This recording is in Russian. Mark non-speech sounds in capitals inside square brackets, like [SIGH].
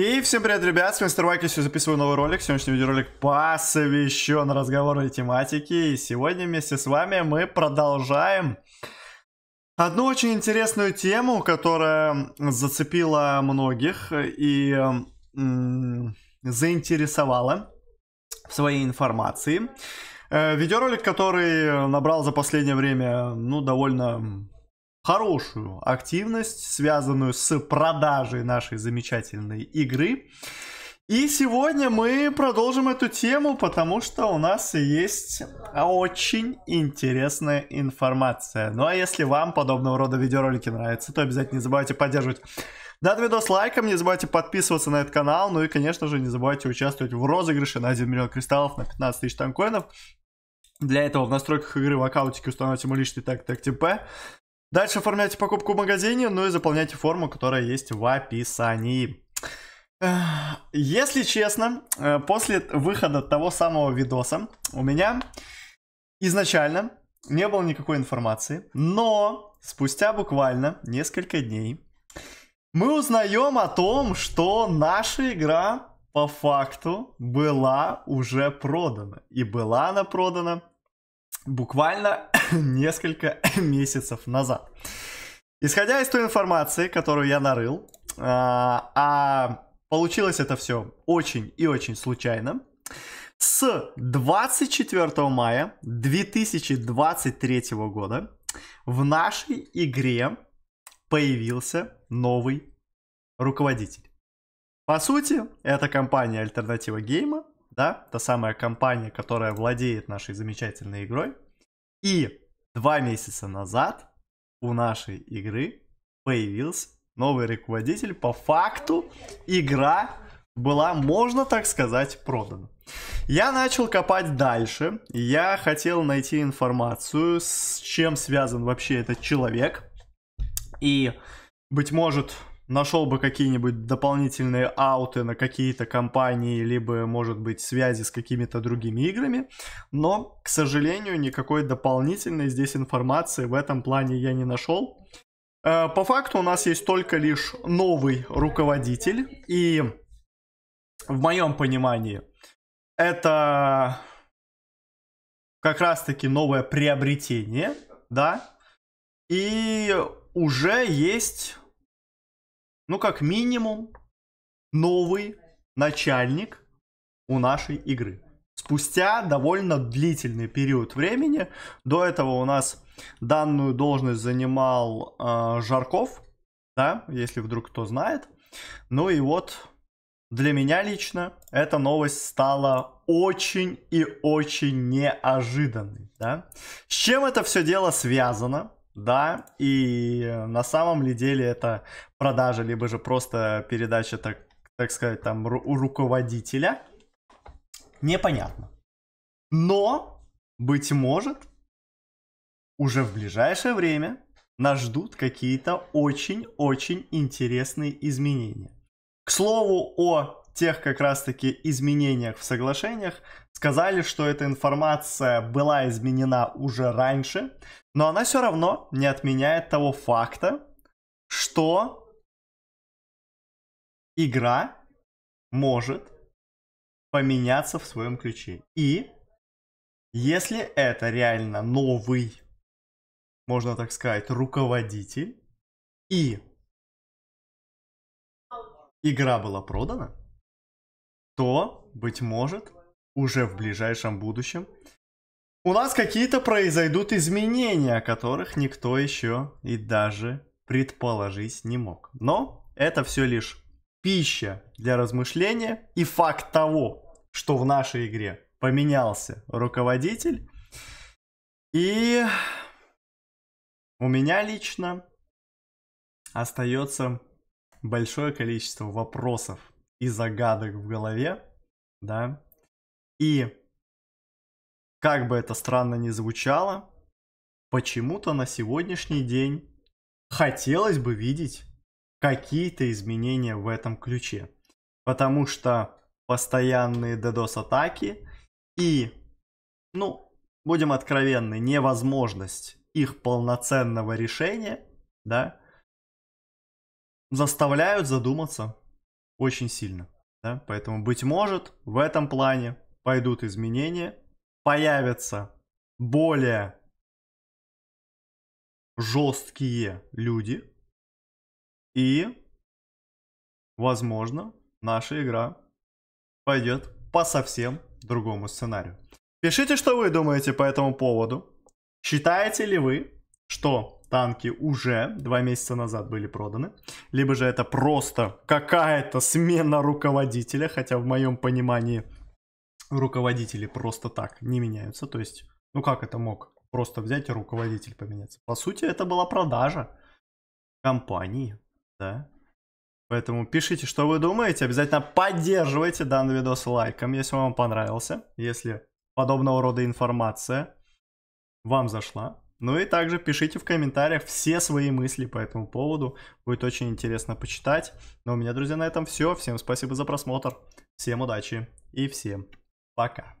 И всем привет, ребят, с вами Мистер я сегодня записываю новый ролик. Сегодняшний видеоролик посвящен разговорной тематике. И сегодня вместе с вами мы продолжаем одну очень интересную тему, которая зацепила многих и заинтересовала в своей информации. Э, видеоролик, который набрал за последнее время, ну, довольно хорошую активность, связанную с продажей нашей замечательной игры. И сегодня мы продолжим эту тему, потому что у нас есть очень интересная информация. Ну а если вам подобного рода видеоролики нравятся, то обязательно не забывайте поддерживать данный видос лайком, не забывайте подписываться на этот канал, ну и, конечно же, не забывайте участвовать в розыгрыше на 1 миллион кристаллов на 15 тысяч танкоинов. Для этого в настройках игры в аккаунтике установите мой личный тег ТКТП. Дальше оформляйте покупку в магазине, ну и заполняйте форму, которая есть в описании. Если честно, э, после выхода того самого видоса у меня изначально не было никакой информации, но спустя буквально несколько дней мы узнаем о том, что наша игра по факту была уже продана. И была она продана буквально [LAUGHS] несколько [LAUGHS] месяцев назад. Исходя из той информации, которую я нарыл, а, а получилось это все очень и очень случайно, с 24 мая 2023 года в нашей игре появился новый руководитель. По сути, это компания Альтернатива Гейма, да, та самая компания, которая владеет нашей замечательной игрой, и два месяца назад у нашей игры появился новый руководитель. По факту игра была, можно так сказать, продана. Я начал копать дальше. Я хотел найти информацию, с чем связан вообще этот человек. И, быть может, нашел бы какие-нибудь дополнительные ауты на какие-то компании, либо, может быть, связи с какими-то другими играми. Но, к сожалению, никакой дополнительной здесь информации в этом плане я не нашел. Э, по факту у нас есть только лишь новый руководитель, и в моем понимании это как раз-таки новое приобретение, да, и уже есть ну, как минимум, новый начальник у нашей игры. Спустя довольно длительный период времени, до этого у нас данную должность занимал э, Жарков, да, если вдруг кто знает. Ну и вот для меня лично эта новость стала очень и очень неожиданной, да. С чем это все дело связано? Да, и э, на самом ли деле это продажа, либо же просто передача, так, так сказать, там у руководителя, непонятно. Но, быть может, уже в ближайшее время нас ждут какие-то очень-очень интересные изменения. К слову о тех как раз-таки изменениях в соглашениях, сказали, что эта информация была изменена уже раньше, но она все равно не отменяет того факта, что игра может поменяться в своем ключе. И если это реально новый, можно так сказать, руководитель, и игра была продана, то, быть может, уже в ближайшем будущем у нас какие-то произойдут изменения, о которых никто еще и даже предположить не мог. Но это все лишь пища для размышления и факт того, что в нашей игре поменялся руководитель. И у меня лично остается большое количество вопросов и загадок в голове, да, и как бы это странно ни звучало, почему-то на сегодняшний день хотелось бы видеть какие-то изменения в этом ключе. Потому что постоянные DDoS-атаки и, ну, будем откровенны, невозможность их полноценного решения, да, заставляют задуматься очень сильно. Да? Поэтому, быть может, в этом плане пойдут изменения, появятся более жесткие люди, и, возможно, наша игра пойдет по совсем другому сценарию. Пишите, что вы думаете по этому поводу. Считаете ли вы, что танки уже два месяца назад были проданы, либо же это просто какая-то смена руководителя, хотя в моем понимании руководители просто так не меняются, то есть, ну как это мог просто взять и руководитель поменяться? По сути, это была продажа компании, да. Поэтому пишите, что вы думаете, обязательно поддерживайте данный видос лайком, если вам понравился, если подобного рода информация вам зашла, ну и также пишите в комментариях все свои мысли по этому поводу. Будет очень интересно почитать. Но ну, у меня, друзья, на этом все. Всем спасибо за просмотр. Всем удачи и всем пока.